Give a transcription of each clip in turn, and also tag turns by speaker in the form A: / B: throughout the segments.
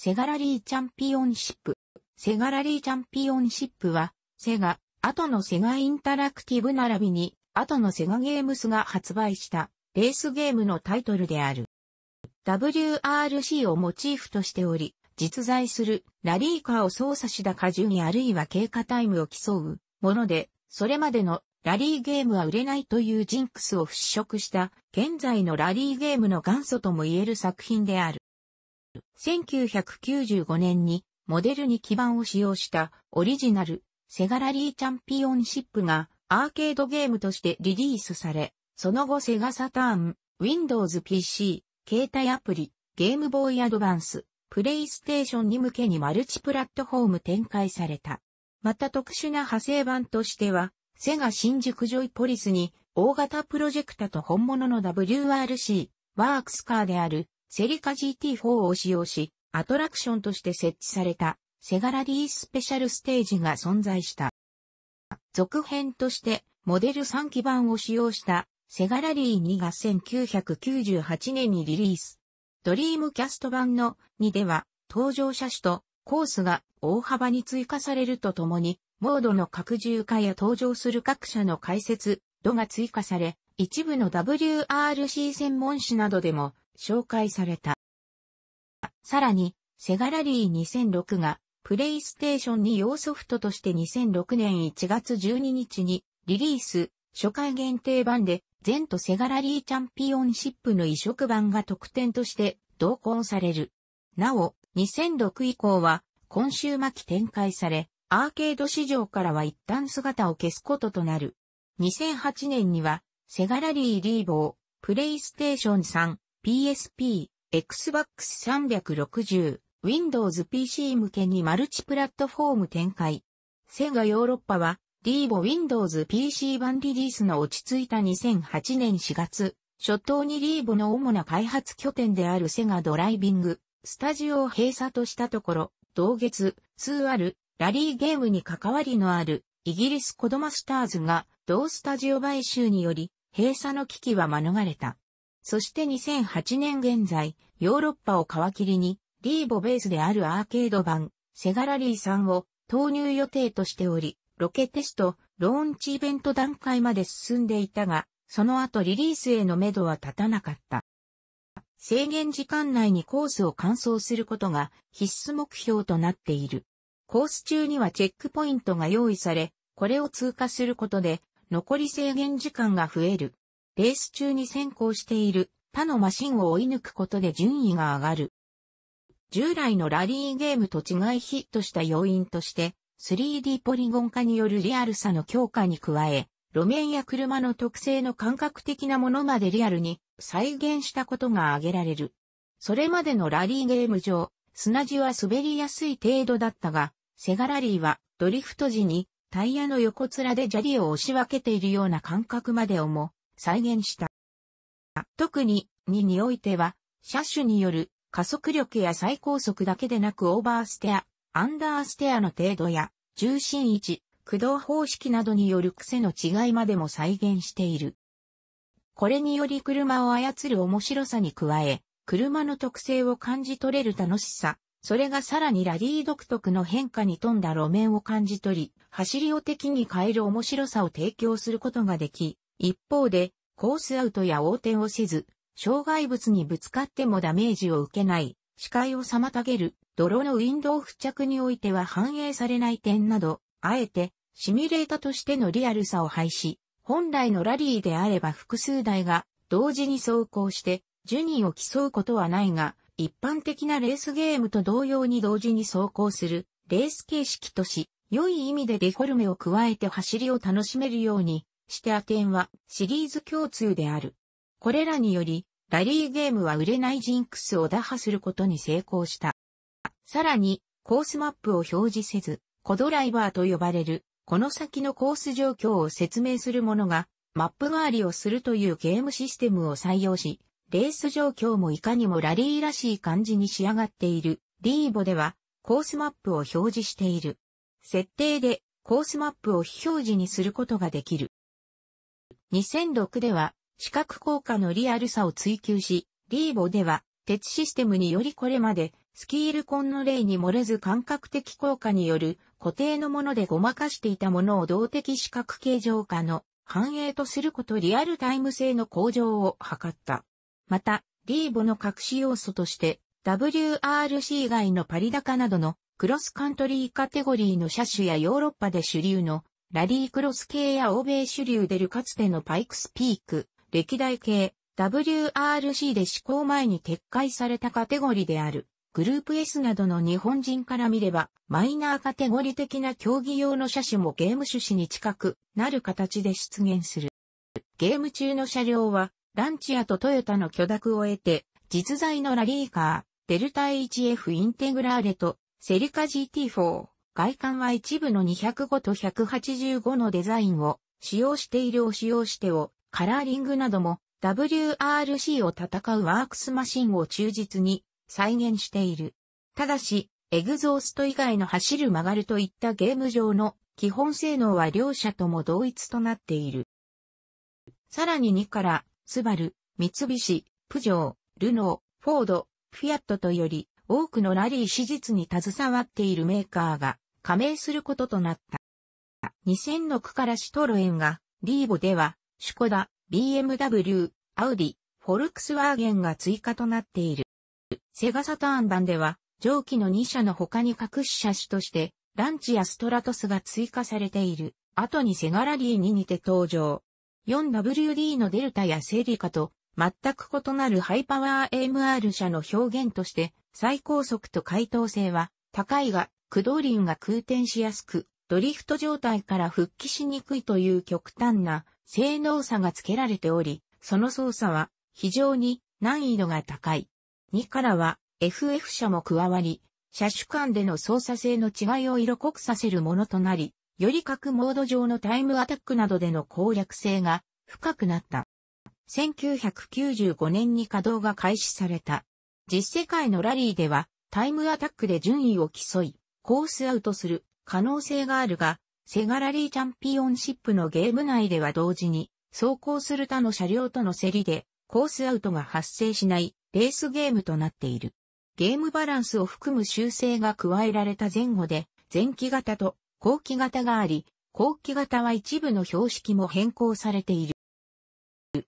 A: セガラリーチャンピオンシップ。セガラリーチャンピオンシップは、セガ、後のセガインタラクティブ並びに、後のセガゲームスが発売した、レースゲームのタイトルである。WRC をモチーフとしており、実在するラリーカーを操作した荷重にあるいは経過タイムを競うもので、それまでのラリーゲームは売れないというジンクスを払拭した現在のラリーゲームの元祖とも言える作品である。1995年にモデルに基板を使用したオリジナルセガラリーチャンピオンシップがアーケードゲームとしてリリースされ、その後セガサターン、Windows PC、携帯アプリ、ゲームボーイアドバンス、プレイステーションに向けにマルチプラットフォーム展開された。また特殊な派生版としては、セガ新宿ジョイポリスに大型プロジェクタと本物の WRC、ワークスカーであるセリカ GT4 を使用し、アトラクションとして設置された、セガラリースペシャルステージが存在した。続編として、モデル3基板を使用した、セガラリー2が1998年にリリース。ドリームキャスト版の2では、登場車種とコースが大幅に追加されるとともに、モードの拡充化や登場する各社の解説、度が追加され、一部の WRC 専門誌などでも紹介された。さらに、セガラリー2006が、プレイステーション2用ソフトとして2006年1月12日にリリース、初回限定版で、全とセガラリーチャンピオンシップの移植版が特典として同梱される。なお、2006以降は、今週末期展開され、アーケード市場からは一旦姿を消すこととなる。2008年には、セガラリーリーボー、プレイステーション3、PSP、Xbox 360、Windows PC 向けにマルチプラットフォーム展開。セガヨーロッパは、DVO Windows PC 版リリースの落ち着いた2008年4月、初頭にリーボの主な開発拠点であるセガドライビング、スタジオを閉鎖としたところ、同月、2ある、ラリーゲームに関わりのある、イギリスコドマスターズが、同スタジオ買収により、閉鎖の危機は免れた。そして2008年現在、ヨーロッパを皮切りに、リーボベースであるアーケード版、セガラリーさんを投入予定としており、ロケテスト、ローンチイベント段階まで進んでいたが、その後リリースへの目処は立たなかった。制限時間内にコースを完走することが必須目標となっている。コース中にはチェックポイントが用意され、これを通過することで、残り制限時間が増える。レース中に先行している他のマシンを追い抜くことで順位が上がる。従来のラリーゲームと違いヒットした要因として、3D ポリゴン化によるリアルさの強化に加え、路面や車の特性の感覚的なものまでリアルに再現したことが挙げられる。それまでのラリーゲーム上、砂地は滑りやすい程度だったが、セガラリーはドリフト時にタイヤの横面で砂利を押し分けているような感覚まで思う。再現した。特に2においては、車種による加速力や最高速だけでなくオーバーステア、アンダーステアの程度や重心位置、駆動方式などによる癖の違いまでも再現している。これにより車を操る面白さに加え、車の特性を感じ取れる楽しさ、それがさらにラリー独特の変化に富んだ路面を感じ取り、走りを敵に変える面白さを提供することができ、一方で、コースアウトや横転をせず、障害物にぶつかってもダメージを受けない、視界を妨げる、泥のウィンドウ付着においては反映されない点など、あえて、シミュレータとしてのリアルさを廃止、本来のラリーであれば複数台が同時に走行して順位を競うことはないが、一般的なレースゲームと同様に同時に走行するレース形式とし、良い意味でデフォルメを加えて走りを楽しめるようにしてアテンはシリーズ共通である。これらにより、ラリーゲームは売れないジンクスを打破することに成功した。さらに、コースマップを表示せず、コドライバーと呼ばれる、この先のコース状況を説明するものが、マップ代わりをするというゲームシステムを採用し、レース状況もいかにもラリーらしい感じに仕上がっている。リーボでは、コースマップを表示している。設定で、コースマップを非表示にすることができる。2006では、視覚効果のリアルさを追求し、リーボでは、鉄システムによりこれまで、スキールコンの例に漏れず感覚的効果による固定のものでごまかしていたものを動的視覚形状化の反映とすることリアルタイム性の向上を図った。また、リーボの隠し要素として、WRC 以外のパリ高などのクロスカントリーカテゴリーの車種やヨーロッパで主流のラリークロス系や欧米主流出るかつてのパイクスピーク、歴代系、WRC で施行前に撤回されたカテゴリーである、グループ S などの日本人から見れば、マイナーカテゴリ的な競技用の車種もゲーム種子に近くなる形で出現する。ゲーム中の車両は、ランチアとトヨタの許諾を得て、実在のラリーカー、デルタ HF インテグラーレと、セリカ GT4、外観は一部の205と185のデザインを使用しているを使用してをカラーリングなども WRC を戦うワークスマシンを忠実に再現している。ただし、エグゾースト以外の走る曲がるといったゲーム上の基本性能は両者とも同一となっている。さらに2から、スバル、三菱、プジョー、ルノー、フォード、フィアットとより多くのラリー史実に携わっているメーカーが加盟することとなった。2000の区からシトロエンが、リーボでは、シュコダ、BMW、アウディ、フォルクスワーゲンが追加となっている。セガサターン版では、上記の2社の他に各種車種として、ランチやストラトスが追加されている。後にセガラリーに似て登場。4WD のデルタやセリカと全く異なるハイパワー AMR 車の表現として最高速と回答性は高いが駆動輪が空転しやすく、ドリフト状態から復帰しにくいという極端な性能差が付けられており、その操作は非常に難易度が高い。2からは FF 車も加わり、車種間での操作性の違いを色濃くさせるものとなり、より各モード上のタイムアタックなどでの攻略性が深くなった。1995年に稼働が開始された。実世界のラリーではタイムアタックで順位を競い、コースアウトする可能性があるが、セガラリーチャンピオンシップのゲーム内では同時に、走行する他の車両との競りで、コースアウトが発生しないレースゲームとなっている。ゲームバランスを含む修正が加えられた前後で、前期型と後期型があり、後期型は一部の標識も変更されている。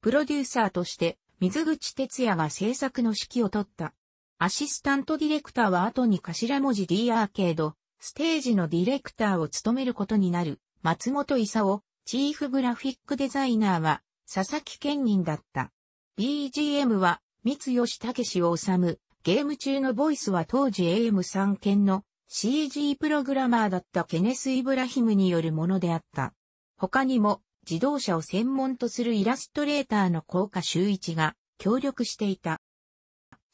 A: プロデューサーとして、水口哲也が制作の指揮を取ったアシスタントディレクターは後に頭文字 D アーケード、ステージのディレクターを務めることになる、松本勲、チーフグラフィックデザイナーは、佐々木健人だった。BGM は、三吉武史を治、む、ゲーム中のボイスは当時 AM3 件の CG プログラマーだったケネス・イブラヒムによるものであった。他にも、自動車を専門とするイラストレーターの高架周一が協力していた。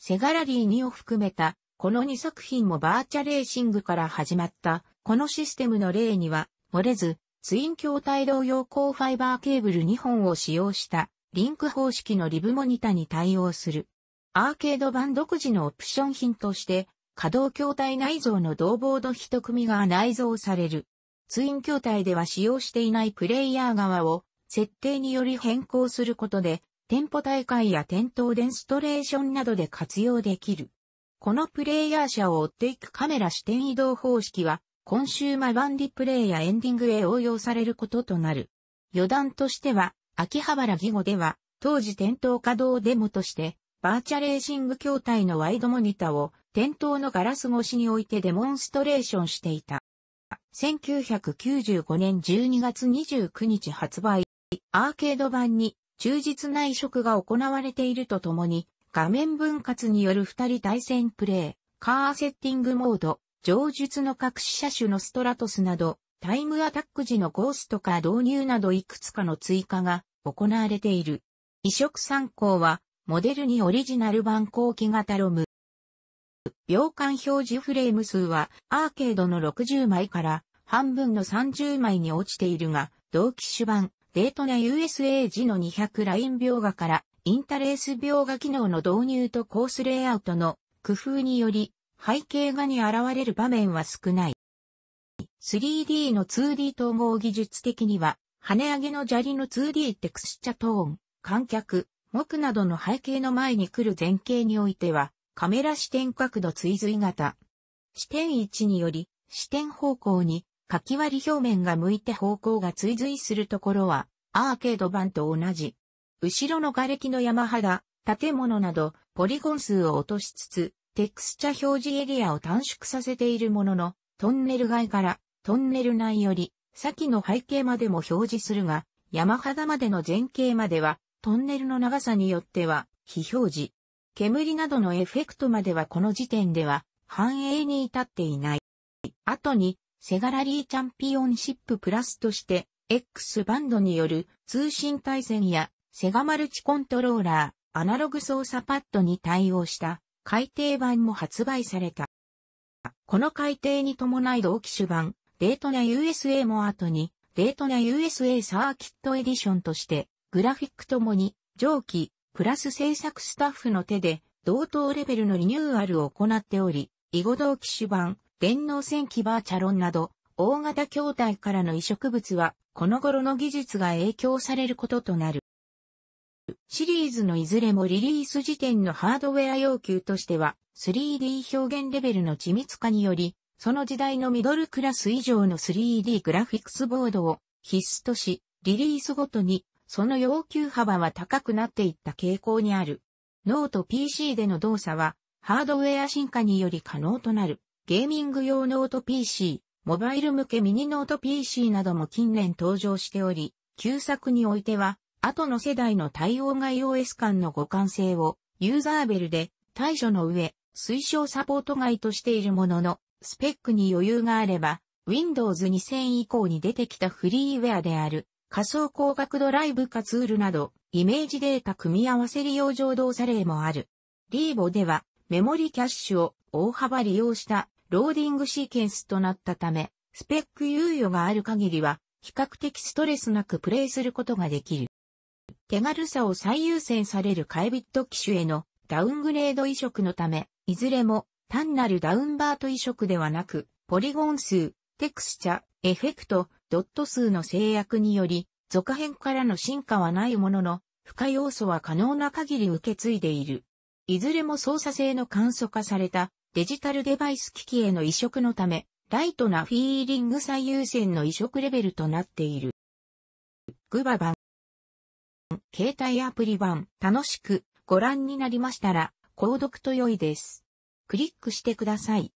A: セガラリー2を含めた、この2作品もバーチャレーシングから始まった、このシステムの例には、漏れず、ツイン筐体同様高ファイバーケーブル2本を使用した、リンク方式のリブモニタに対応する。アーケード版独自のオプション品として、可動筐体内蔵の同ボード一組が内蔵される。ツイン筐体では使用していないプレイヤー側を設定により変更することで店舗大会や店頭デンストレーションなどで活用できる。このプレイヤー車を追っていくカメラ視点移動方式は、コンシューマ版リプレイやエンディングへ応用されることとなる。余談としては、秋葉原義後では、当時店頭稼働デモとして、バーチャレーシング筐体のワイドモニタを店頭のガラス越しに置いてデモンストレーションしていた。1995年12月29日発売、アーケード版に忠実な移植が行われているとともに、画面分割による二人対戦プレイ、カーセッティングモード、上述の隠し車種のストラトスなど、タイムアタック時のゴーストカー導入などいくつかの追加が行われている。移植参考は、モデルにオリジナル版後期型ロム。秒間表示フレーム数はアーケードの60枚から半分の30枚に落ちているが、同機種版デートナ USA 時の200ライン描画からインタレース描画機能の導入とコースレイアウトの工夫により背景画に現れる場面は少ない。3D の 2D 統合技術的には跳ね上げの砂利の 2D テクスチャトーン、観客、木などの背景の前に来る前景においては、カメラ視点角度追随型。視点位置により、視点方向にかき割り表面が向いて方向が追随するところは、アーケード版と同じ。後ろの瓦礫の山肌、建物など、ポリゴン数を落としつつ、テクスチャ表示エリアを短縮させているものの、トンネル外から、トンネル内より、先の背景までも表示するが、山肌までの前景までは、トンネルの長さによっては、非表示。煙などのエフェクトまではこの時点では、反映に至っていない。後に、セガラリーチャンピオンシッププラスとして、X バンドによる通信対戦やセガマルチコントローラー、アナログ操作パッドに対応した改訂版も発売された。この改訂に伴い同機種版、デートナ USA も後に、デートナ USA サーキットエディションとして、グラフィックともに、上記、プラス制作スタッフの手で、同等レベルのリニューアルを行っており、囲碁同機種版、電脳戦記バーチャロンなど、大型筐体からの移植物は、この頃の技術が影響されることとなる。シリーズのいずれもリリース時点のハードウェア要求としては、3D 表現レベルの緻密化により、その時代のミドルクラス以上の 3D グラフィックスボードを必須とし、リリースごとに、その要求幅は高くなっていった傾向にある。ノート PC での動作は、ハードウェア進化により可能となる。ゲーミング用ノート PC、モバイル向けミニノート PC なども近年登場しており、旧作においては、後の世代の対応外 o s 間の互換性をユーザーベルで対処の上、推奨サポート外としているものの、スペックに余裕があれば、Windows 2000以降に出てきたフリーウェアである仮想工学ドライブかツールなどイメージデータ組み合わせ利用上動作例もある。リーボではメモリキャッシュを大幅利用したローディングシーケンスとなったため、スペック猶予がある限りは比較的ストレスなくプレイすることができる。手軽さを最優先されるカイビット機種へのダウングレード移植のため、いずれも単なるダウンバート移植ではなく、ポリゴン数、テクスチャ、エフェクト、ドット数の制約により、続編からの進化はないものの、付加要素は可能な限り受け継いでいる。いずれも操作性の簡素化されたデジタルデバイス機器への移植のため、ライトなフィーリング最優先の移植レベルとなっている。グバ版。携帯アプリ版、楽しくご覧になりましたら、購読と良いです。クリックしてください。